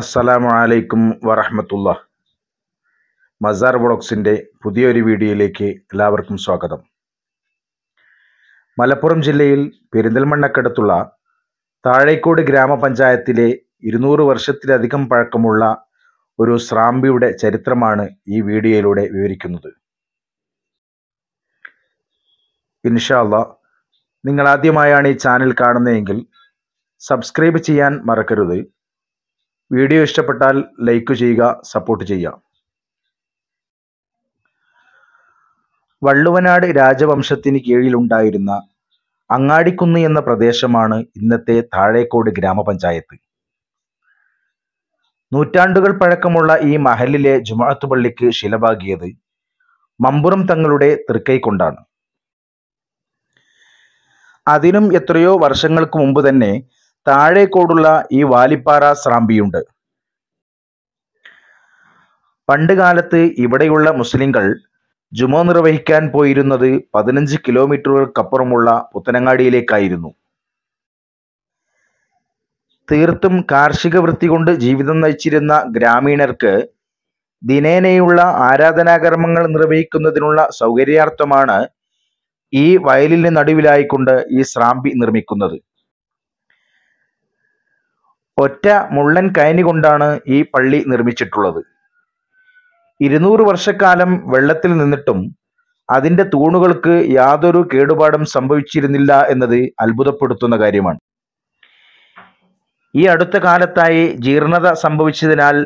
അസ്സലാമു അലൈക്കും വറഹമത്തുള്ള മസാർ വ്ളോഗ്സിൻ്റെ പുതിയൊരു വീഡിയോയിലേക്ക് എല്ലാവർക്കും സ്വാഗതം മലപ്പുറം ജില്ലയിൽ പെരിന്തൽമണ്ണക്കടുത്തുള്ള താഴേക്കോട് ഗ്രാമപഞ്ചായത്തിലെ ഇരുന്നൂറ് വർഷത്തിലധികം പഴക്കമുള്ള ഒരു സ്രാമ്പിയുടെ ചരിത്രമാണ് ഈ വീഡിയോയിലൂടെ വിവരിക്കുന്നത് ഇൻഷാല്ല നിങ്ങൾ ആദ്യമായാണ് ഈ ചാനൽ കാണുന്നതെങ്കിൽ സബ്സ്ക്രൈബ് ചെയ്യാൻ മറക്കരുത് വീഡിയോ ഇഷ്ടപ്പെട്ടാൽ ലൈക്ക് ചെയ്യുക സപ്പോർട്ട് ചെയ്യുക വള്ളുവനാട് രാജവംശത്തിന് കീഴിലുണ്ടായിരുന്ന അങ്ങാടിക്കുന്ന് എന്ന പ്രദേശമാണ് ഇന്നത്തെ താഴേക്കോട് ഗ്രാമപഞ്ചായത്ത് നൂറ്റാണ്ടുകൾ പഴക്കമുള്ള ഈ മഹലിലെ ജുമാഅത്ത് പള്ളിക്ക് ശിലവാകിയത് മമ്പുറം തങ്ങളുടെ കൊണ്ടാണ് അതിനും എത്രയോ വർഷങ്ങൾക്ക് മുമ്പ് തന്നെ താഴേക്കോടുള്ള ഈ വാലിപ്പാറ സ്രാമ്പിയുണ്ട് പണ്ടുകാലത്ത് ഇവിടെയുള്ള മുസ്ലിങ്ങൾ ജുമോ നിർവഹിക്കാൻ പോയിരുന്നത് പതിനഞ്ച് കിലോമീറ്ററുകൾക്കപ്പുറമുള്ള പുത്തനങ്ങാടിയിലേക്കായിരുന്നു തീർത്തും കാർഷിക വൃത്തി കൊണ്ട് ജീവിതം നയിച്ചിരുന്ന ഗ്രാമീണർക്ക് ദിനേനയുള്ള ആരാധനാകർമ്മങ്ങൾ നിർവഹിക്കുന്നതിനുള്ള സൗകര്യാർത്ഥമാണ് ഈ വയലിന് നടുവിലായിക്കൊണ്ട് ഈ സ്രാമ്പി നിർമ്മിക്കുന്നത് ഒറ്റ മുള്ളൻ കയനി കൊണ്ടാണ് ഈ പള്ളി നിർമ്മിച്ചിട്ടുള്ളത് ഇരുന്നൂറ് വർഷക്കാലം വെള്ളത്തിൽ നിന്നിട്ടും അതിന്റെ തൂണുകൾക്ക് യാതൊരു കേടുപാടും സംഭവിച്ചിരുന്നില്ല എന്നത് അത്ഭുതപ്പെടുത്തുന്ന കാര്യമാണ് ഈ അടുത്ത കാലത്തായി ജീർണത സംഭവിച്ചതിനാൽ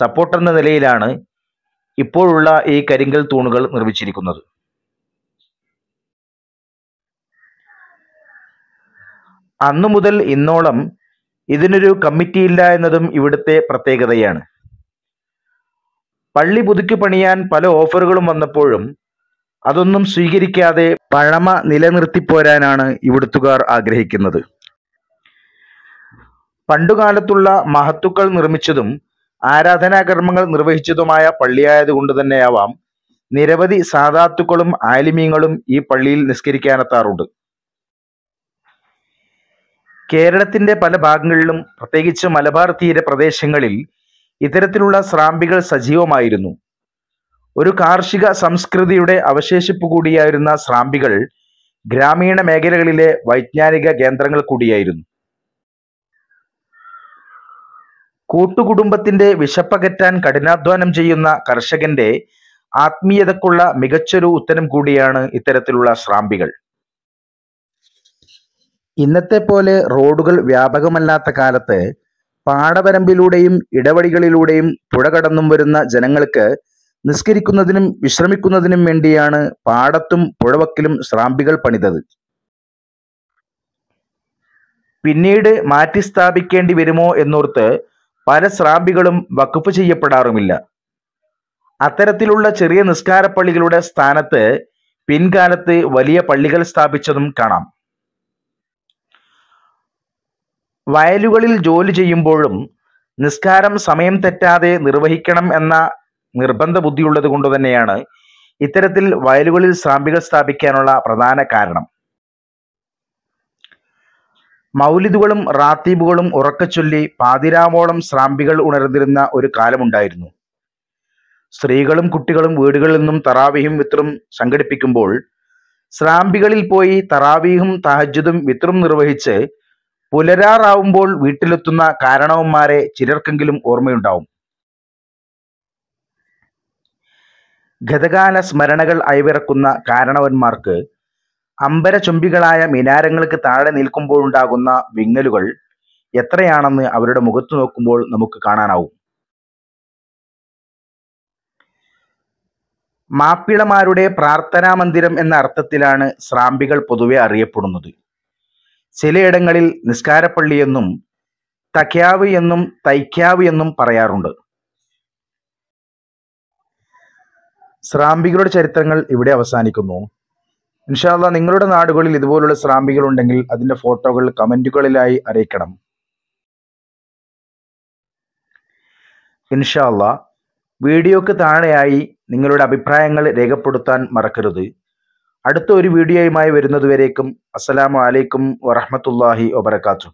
സപ്പോർട്ട് എന്ന നിലയിലാണ് ഇപ്പോഴുള്ള ഈ കരിങ്കൽ തൂണുകൾ നിർമ്മിച്ചിരിക്കുന്നത് അന്നു മുതൽ ഇന്നോളം ഇതിനൊരു കമ്മിറ്റി ഇല്ല എന്നതും ഇവിടുത്തെ പ്രത്യേകതയാണ് പള്ളി പുതുക്കി പണിയാൻ പല ഓഫറുകളും വന്നപ്പോഴും അതൊന്നും സ്വീകരിക്കാതെ പഴമ നിലനിർത്തിപ്പോരാനാണ് ഇവിടുത്തുകാർ ആഗ്രഹിക്കുന്നത് പണ്ടുകാലത്തുള്ള മഹത്തുക്കൾ നിർമ്മിച്ചതും ആരാധനാകർമ്മങ്ങൾ നിർവഹിച്ചതുമായ പള്ളിയായതുകൊണ്ട് തന്നെയാവാം നിരവധി സാധാത്തുക്കളും ആലിമീങ്ങളും ഈ പള്ളിയിൽ നിസ്കരിക്കാനെത്താറുണ്ട് കേരളത്തിന്റെ പല ഭാഗങ്ങളിലും പ്രത്യേകിച്ച് മലബാർ തീര പ്രദേശങ്ങളിൽ ഇത്തരത്തിലുള്ള സ്രാമ്പികൾ സജീവമായിരുന്നു ഒരു കാർഷിക സംസ്കൃതിയുടെ അവശേഷിപ്പ് കൂടിയായിരുന്ന സ്രാമ്പികൾ ഗ്രാമീണ മേഖലകളിലെ വൈജ്ഞാനിക കേന്ദ്രങ്ങൾ കൂടിയായിരുന്നു കൂട്ടുകുടുംബത്തിന്റെ വിശപ്പകറ്റാൻ കഠിനാധ്വാനം ചെയ്യുന്ന കർഷകന്റെ ആത്മീയതക്കുള്ള മികച്ചൊരു ഉത്തരം കൂടിയാണ് ഇത്തരത്തിലുള്ള സ്രാമ്പികൾ ഇന്നത്തെ പോലെ റോഡുകൾ വ്യാപകമല്ലാത്ത കാലത്ത് പാടപരമ്പിലൂടെയും ഇടവഴികളിലൂടെയും പുഴ കടന്നും വരുന്ന ജനങ്ങൾക്ക് നിസ്കരിക്കുന്നതിനും വിശ്രമിക്കുന്നതിനും വേണ്ടിയാണ് പാടത്തും പുഴവക്കിലും ശ്രാമ്പികൾ പണിതത് പിന്നീട് മാറ്റി സ്ഥാപിക്കേണ്ടി വരുമോ എന്നോർത്ത് പല ശ്രാമ്പികളും വകുപ്പ് ചെയ്യപ്പെടാറുമില്ല അത്തരത്തിലുള്ള ചെറിയ പള്ളികളുടെ സ്ഥാനത്ത് പിൻകാലത്ത് വലിയ പള്ളികൾ സ്ഥാപിച്ചതും കാണാം വയലുകളിൽ ജോലി ചെയ്യുമ്പോഴും നിസ്കാരം സമയം തെറ്റാതെ നിർവഹിക്കണം എന്ന നിർബന്ധ ബുദ്ധിയുള്ളത് കൊണ്ട് തന്നെയാണ് ഇത്തരത്തിൽ വയലുകളിൽ സ്രാമ്പികൾ സ്ഥാപിക്കാനുള്ള പ്രധാന കാരണം മൗലിദുകളും റാത്തീബുകളും ഉറക്കച്ചൊല്ലി പാതിരാവോളം സ്രാമ്പികൾ ഉണർന്നിരുന്ന ഒരു കാലമുണ്ടായിരുന്നു സ്ത്രീകളും കുട്ടികളും വീടുകളിൽ നിന്നും തറാവിഹും വിത്രും സംഘടിപ്പിക്കുമ്പോൾ സ്രാമ്പികളിൽ പോയി തറാവീഹും തഹജ്ജുദും വിത്രും നിർവഹിച്ച് പുലരാറാവുമ്പോൾ വീട്ടിലെത്തുന്ന കാരണവന്മാരെ ചിലർക്കെങ്കിലും ഓർമ്മയുണ്ടാവും ഗതകാല സ്മരണകൾ അയവിറക്കുന്ന കാരണവന്മാർക്ക് ചുംബികളായ മിനാരങ്ങൾക്ക് താഴെ നിൽക്കുമ്പോഴുണ്ടാകുന്ന വിങ്ങലുകൾ എത്രയാണെന്ന് അവരുടെ മുഖത്ത് നോക്കുമ്പോൾ നമുക്ക് കാണാനാവും മാപ്പിളമാരുടെ പ്രാർത്ഥനാ മന്ദിരം എന്ന അർത്ഥത്തിലാണ് സ്രാമ്പികൾ പൊതുവെ അറിയപ്പെടുന്നത് ചിലയിടങ്ങളിൽ നിസ്കാരപ്പള്ളി എന്നും തക്യാവ് എന്നും തൈക്കാവ് എന്നും പറയാറുണ്ട് സ്രാമ്പികളുടെ ചരിത്രങ്ങൾ ഇവിടെ അവസാനിക്കുന്നു ഇൻഷാല്ല നിങ്ങളുടെ നാടുകളിൽ ഇതുപോലുള്ള സ്രാമ്പികൾ ഉണ്ടെങ്കിൽ അതിൻ്റെ ഫോട്ടോകൾ കമൻറ്റുകളിലായി അറിയിക്കണം ഇൻഷാല്ല വീഡിയോക്ക് താഴെയായി നിങ്ങളുടെ അഭിപ്രായങ്ങൾ രേഖപ്പെടുത്താൻ മറക്കരുത് അടുത്ത ഒരു വീഡിയോയുമായി വരുന്നതുവരേക്കും അസ്സലാമു അലൈക്കും വറഹമത്തല്ലാഹി വബർക്കാത്തു